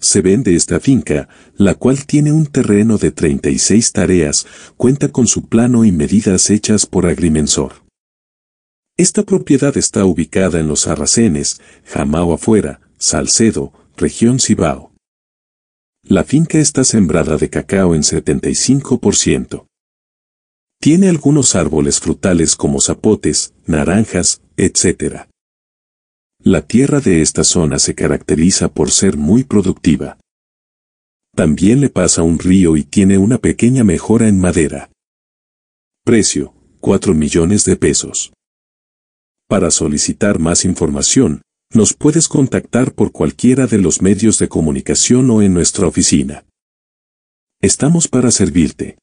se vende esta finca, la cual tiene un terreno de 36 tareas, cuenta con su plano y medidas hechas por agrimensor. Esta propiedad está ubicada en los Arracenes, Jamao afuera, Salcedo, región Cibao. La finca está sembrada de cacao en 75%. Tiene algunos árboles frutales como zapotes, naranjas, etc. La tierra de esta zona se caracteriza por ser muy productiva. También le pasa un río y tiene una pequeña mejora en madera. Precio, 4 millones de pesos. Para solicitar más información, nos puedes contactar por cualquiera de los medios de comunicación o en nuestra oficina. Estamos para servirte.